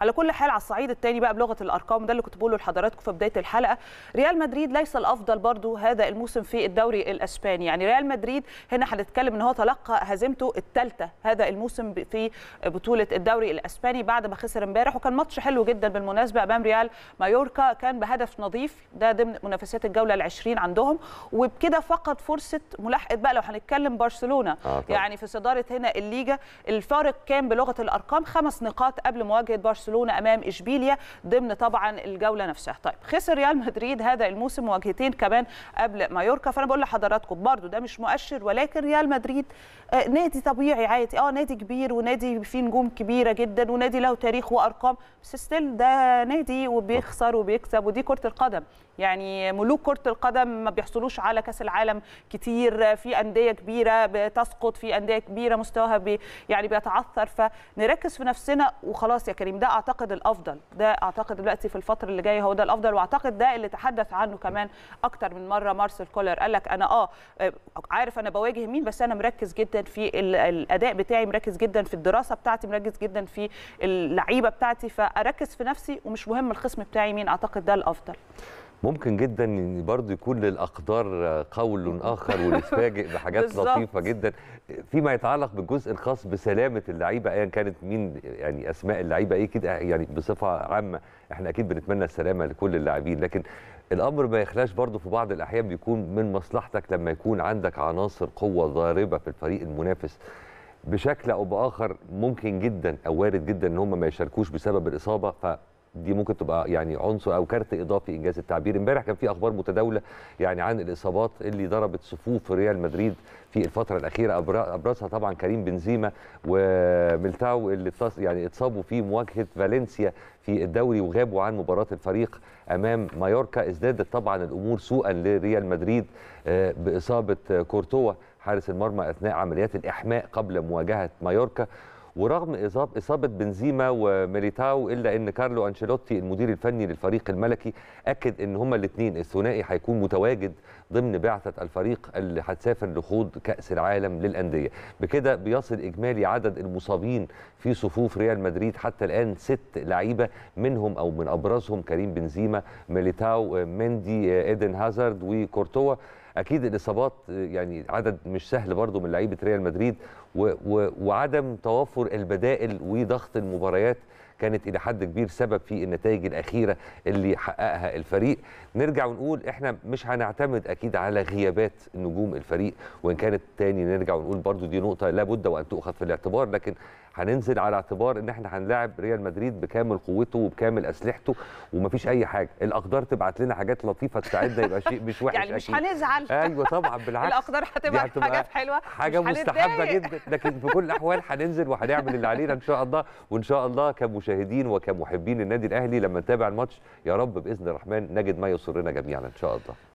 على كل حال على الصعيد الثاني بقى بلغه الارقام ده اللي كنت بقوله لحضراتكم في بدايه الحلقه ريال مدريد ليس الافضل برضو هذا الموسم في الدوري الاسباني يعني ريال مدريد هنا هنتكلم ان هو تلقى هزيمته الثالثه هذا الموسم في بطوله الدوري الاسباني بعد ما خسر امبارح وكان ماتش حلو جدا بالمناسبه امام ريال مايوركا كان بهدف نظيف ده ضمن منافسات الجوله ال20 عندهم وبكده فقد فرصه ملاحقه بقى لو هنتكلم برشلونه آه طبعا. يعني في صداره هنا الليجا الفارق كان بلغه الارقام خمس نقاط قبل مواجهه برشلونه برشلونه امام اشبيليا ضمن طبعا الجوله نفسها طيب خسر ريال مدريد هذا الموسم مواجهتين كمان قبل مايوركا فانا بقول لحضراتكم برضو ده مش مؤشر ولكن ريال مدريد آه، نادي طبيعي عادي اه نادي كبير ونادي فيه نجوم كبيره جدا ونادي له تاريخ وارقام بس ستيل ده نادي وبيخسر وبيكسب ودي كره القدم يعني ملوك كره القدم ما بيحصلوش على كاس العالم كتير في انديه كبيره بتسقط في انديه كبيره مستواها بي يعني بيتعثر فنركز في نفسنا وخلاص يا كريم ده اعتقد الافضل ده اعتقد دلوقتي في الفتره اللي جايه هو ده الافضل واعتقد ده اللي تحدث عنه كمان اكتر من مره مارسيل كولر قال لك انا اه, آه، عارف انا بواجه مين بس انا مركز جدا في الاداء بتاعي مركز جدا في الدراسه بتاعتي مركز جدا في اللعيبه بتاعتي فاركز في نفسي ومش مهم الخصم بتاعي مين اعتقد ده الافضل ممكن جدا برضه يكون للاقدار قول اخر ونتفاجئ بحاجات لطيفه جدا فيما يتعلق بالجزء الخاص بسلامه اللعيبه ايا كانت مين يعني اسماء اللعيبه ايه كده يعني بصفه عامه احنا اكيد بنتمنى السلامه لكل اللاعبين لكن الامر ما يخلاش برضه في بعض الاحيان بيكون من مصلحتك لما يكون عندك عناصر قوه ضاربه في الفريق المنافس بشكل او باخر ممكن جدا او وارد جدا ان هم ما يشاركوش بسبب الاصابه ف دي ممكن تبقى يعني عنصر او كارت اضافي انجاز التعبير امبارح كان في اخبار متداوله يعني عن الاصابات اللي ضربت صفوف ريال مدريد في الفتره الاخيره ابرزها طبعا كريم بنزيما وميلتاو اللي يعني اتصابوا في مواجهه فالنسيا في الدوري وغابوا عن مباراه الفريق امام مايوركا ازدادت طبعا الامور سوءا لريال مدريد آه، باصابه كورتوا حارس المرمى اثناء عمليات الاحماء قبل مواجهه مايوركا ورغم اصابه بنزيما وميليتاو الا ان كارلو انشيلوتي المدير الفني للفريق الملكي اكد ان هما الاثنين الثنائي هيكون متواجد ضمن بعثه الفريق اللي هتسافر لخوض كاس العالم للانديه بكده بيصل اجمالي عدد المصابين في صفوف ريال مدريد حتى الان ست لعيبه منهم او من ابرزهم كريم بنزيما ميليتاو مندي ايدن هازارد وكورتوا اكيد الاصابات يعني عدد مش سهل برضو من لعيبه ريال مدريد و و وعدم توفر البدائل وضغط المباريات كانت الى حد كبير سبب في النتائج الاخيره اللي حققها الفريق نرجع ونقول احنا مش هنعتمد اكيد على غيابات نجوم الفريق وان كانت تاني نرجع ونقول برضو دي نقطه لابد وان تؤخذ في الاعتبار لكن هننزل على اعتبار ان احنا هنلاعب ريال مدريد بكامل قوته وبكامل اسلحته ومفيش اي حاجه الاقدار تبعت لنا حاجات لطيفه تساعدنا يبقى شيء مش وحش يعني مش هنزعل ايوه طبعا بالعكس الاقدار هتبقى حاجات حلوه حاجه مستحبه جدا لكن في كل الاحوال هننزل وهنعمل اللي علينا ان شاء الله وان شاء الله كمشاهدين وكمحبين النادي الاهلي لما نتابع الماتش يا رب باذن الرحمن نجد ما يسرنا جميعا ان شاء الله